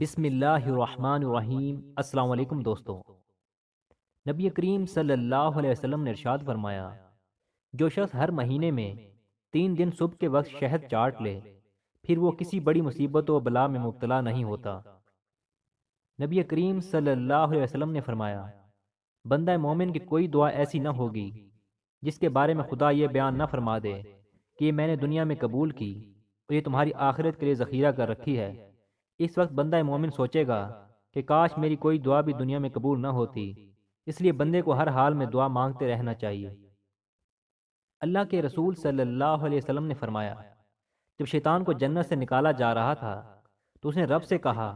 बिसमीम् अल्लाम दोस्तों नबी करीम सल्लल्लाहु अलैहि वसल्लम ने इरशाद फरमाया जो शख्स हर महीने में तीन दिन सुबह के वक्त शहद चाट ले फिर वो किसी बड़ी मुसीबत व बला में मुबतला नहीं होता नबी करीम सल्लल्लाहु अलैहि वसल्लम ने फरमाया बंदा मोमिन की कोई दुआ ऐसी ना होगी जिसके बारे में खुदा ये बयान न फरमा दे कि ये मैंने दुनिया में कबूल की और ये तुम्हारी आखिरत के लिए ज़खीरा कर रखी है इस वक्त बंदा मोमिन सोचेगा कि काश मेरी कोई दुआ भी दुनिया में कबूल न होती इसलिए बंदे को हर हाल में दुआ मांगते रहना चाहिए अल्लाह के रसूल सल्लल्लाहु अलैहि वसल्लम ने फरमाया जब शैतान को जन्नत से निकाला जा रहा था तो उसने रब से कहा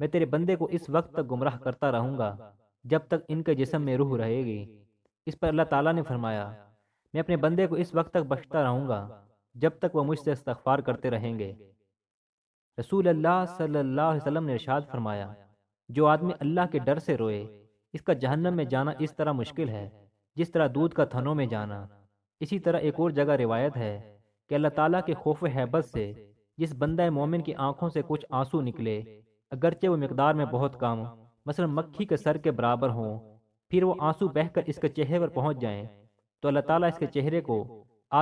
मैं तेरे बंदे को इस वक्त तक गुमराह करता रहूंगा जब तक इनके जिसम में रूह रहेगी इस पर अल्लाह ताला ने फरमाया मैं अपने बंदे को इस वक्त तक बख्शता रहूंगा जब तक वह मुझसे इस्तफार करते रहेंगे रसूल अल्लाह सल्लल्लाहु अलैहि वसल्लम ने इरशाद फरमाया जो आदमी अल्लाह के डर से रोए इसका जहन्नम में जाना इस तरह मुश्किल है जिस तरह दूध का थनों में जाना इसी तरह एक और जगह रिवायत है कि अल्लाह ताला के खौफ हैबत से जिस बंदा मोमिन की आंखों से कुछ आंसू निकले अगरचे वो मकदार में बहुत कम मसल मक्खी के सर के बराबर हों फिर वो आंसू बहकर इसके चेहरे पर पहुंच जाएं तो अल्लाह ताला इसके चेहरे को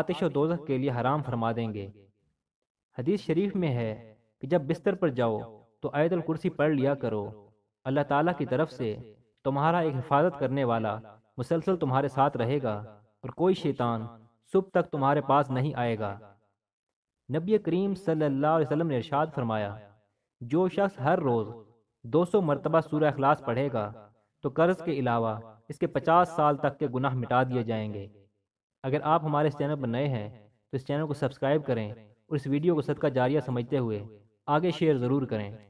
आतिश दोजख के लिए हराम फरमा देंगे हदीस शरीफ में है कि जब बिस्तर पर जाओ तो आयतल कुर्सी पढ़ लिया करो अल्लाह ताला की तरफ से तुम्हारा एक हिफाजत करने वाला मुसलसल तुम्हारे साथ रहेगा और कोई शैतान सुबह तक तुम्हारे पास नहीं आएगा नबी करीम सल्लल्लाहु अलैहि वसल्लम ने इरशाद फरमाया जो शख्स हर रोज़ 200 मरतबा सूर्य अखलास पढ़ेगा तो कर्ज के अलावा इसके 50 साल तक के गुनाह मिटा दिए जाएंगे अगर आप हमारे इस चैनल पर नए हैं तो इस चैनल को सब्सक्राइब करें और इस वीडियो को सदका जारिया समझते हुए आगे शेयर ज़रूर करें